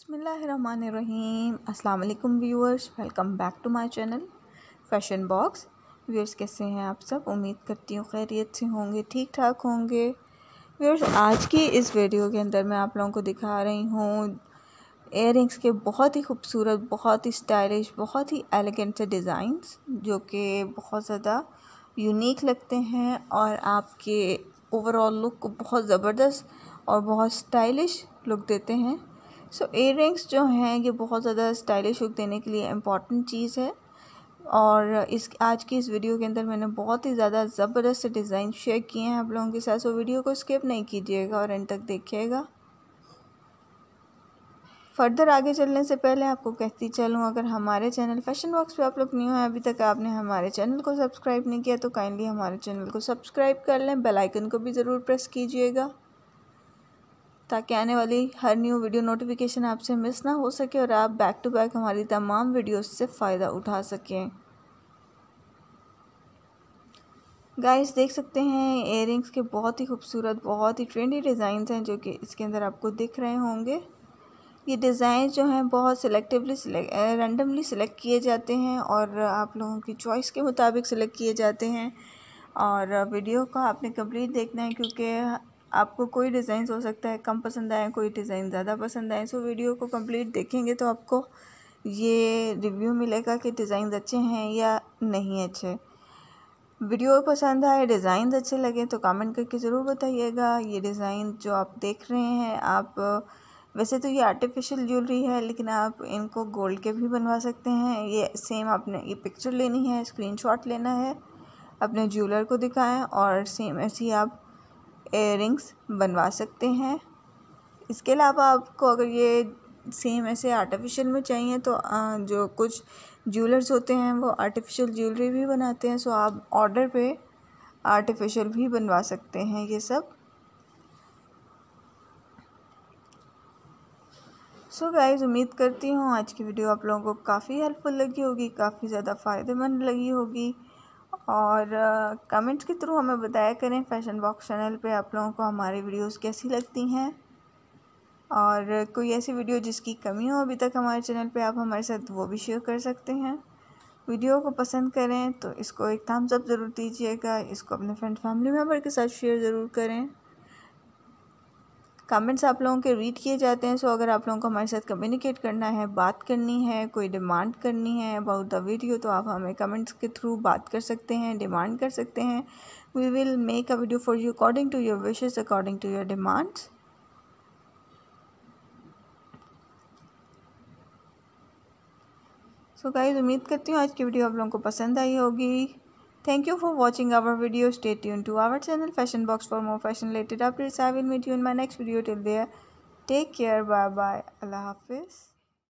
बसमीम अल्लाम viewers welcome back to my channel fashion box viewers कैसे हैं आप सब उम्मीद करती हूँ खैरियत से होंगे ठीक ठाक होंगे व्यूअर्स आज की इस वीडियो के अंदर मैं आप लोगों को दिखा रही हूँ एयर के बहुत ही खूबसूरत बहुत ही स्टाइलिश बहुत ही एलिगेंट से डिज़ाइंस जो कि बहुत ज़्यादा यूनिक लगते हैं और आपके ओवरऑल लुक को बहुत ज़बरदस्त और बहुत स्टाइलिश लुक देते हैं सो so, एयर जो हैं ये बहुत ज़्यादा स्टाइलिश लुक देने के लिए इम्पॉर्टेंट चीज़ है और इस आज की इस वीडियो के अंदर मैंने बहुत ही ज़्यादा ज़बरदस्त डिज़ाइन शेयर किए हैं आप लोगों के साथ सो वीडियो को स्किप नहीं कीजिएगा और एंड तक देखिएगा फर्दर आगे चलने से पहले आपको कहती चलूँ अगर हमारे चैनल फैशन बॉक्स पे आप लोग न्यू हैं अभी तक आपने हमारे चैनल को सब्सक्राइब नहीं किया तो काइंडली हमारे चैनल को सब्सक्राइब कर लें बेल आइकन को भी ज़रूर प्रेस कीजिएगा ताकि आने वाली हर न्यू वीडियो नोटिफिकेशन आपसे मिस ना हो सके और आप बैक टू बैक हमारी तमाम वीडियोस से फ़ायदा उठा सकें गाइस देख सकते हैं एयर के बहुत ही खूबसूरत बहुत ही ट्रेंडी डिज़ाइंस हैं जो कि इसके अंदर आपको दिख रहे होंगे ये डिज़ाइन जो हैं बहुत सिलेक्टिवली रैंडमली सिलेक्ट किए जाते हैं और आप लोगों की चॉइस के मुताबिक सिलेक्ट किए जाते हैं और वीडियो का आपने कंप्लीट देखना है क्योंकि आपको कोई डिज़ाइन हो सकता है कम पसंद आए कोई डिज़ाइन ज़्यादा पसंद आए सो तो वीडियो को कंप्लीट देखेंगे तो आपको ये रिव्यू मिलेगा कि डिज़ाइन अच्छे हैं या नहीं अच्छे वीडियो पसंद आए डिज़ाइन अच्छे लगे तो कमेंट करके ज़रूर बताइएगा ये डिज़ाइन जो आप देख रहे हैं आप वैसे तो ये आर्टिफिशियल ज्वेलरी है लेकिन आप इनको गोल्ड के भी बनवा सकते हैं ये सेम आपने ये पिक्चर लेनी है स्क्रीनशॉट लेना है अपने ज्वेलर को दिखाएं और सेम ऐसी आप रिंग्स बनवा सकते हैं इसके अलावा आपको अगर ये सेम ऐसे आर्टिफिशियल में चाहिए तो जो कुछ ज्वेलर्स होते हैं वो आर्टिफिशियल ज्वेलरी भी बनाते हैं सो आप ऑर्डर पे आर्टिफिशियल भी बनवा सकते हैं ये सब सो so गाइज उम्मीद करती हूँ आज की वीडियो आप लोगों को काफ़ी हेल्पफुल लगी होगी काफ़ी ज़्यादा फ़ायदेमंद लगी होगी और कमेंट्स के थ्रू हमें बताया करें फैशन बॉक्स चैनल पे आप लोगों को हमारी वीडियोस कैसी लगती हैं और कोई ऐसी वीडियो जिसकी कमी हो अभी तक हमारे चैनल पे आप हमारे साथ वो भी शेयर कर सकते हैं वीडियो को पसंद करें तो इसको एक थम्स अप ज़रूर दीजिएगा इसको अपने फ्रेंड फैमिली मेम्बर के साथ शेयर ज़रूर करें कमेंट्स आप लोगों के रीड किए जाते हैं सो so, अगर आप लोगों को हमारे साथ कम्युनिकेट करना है बात करनी है कोई डिमांड करनी है अबाउट द वीडियो तो आप हमें कमेंट्स के थ्रू बात कर सकते हैं डिमांड कर सकते हैं we will make a video for you according to your wishes according to your demands so guys उम्मीद करती हूँ आज की वीडियो आप लोगों को पसंद आई होगी Thank you for watching our video. Stay tuned to our channel Fashion Box for more fashion related updates. I will meet you in my next video. Till there, take care. Bye bye. Allah Hafiz.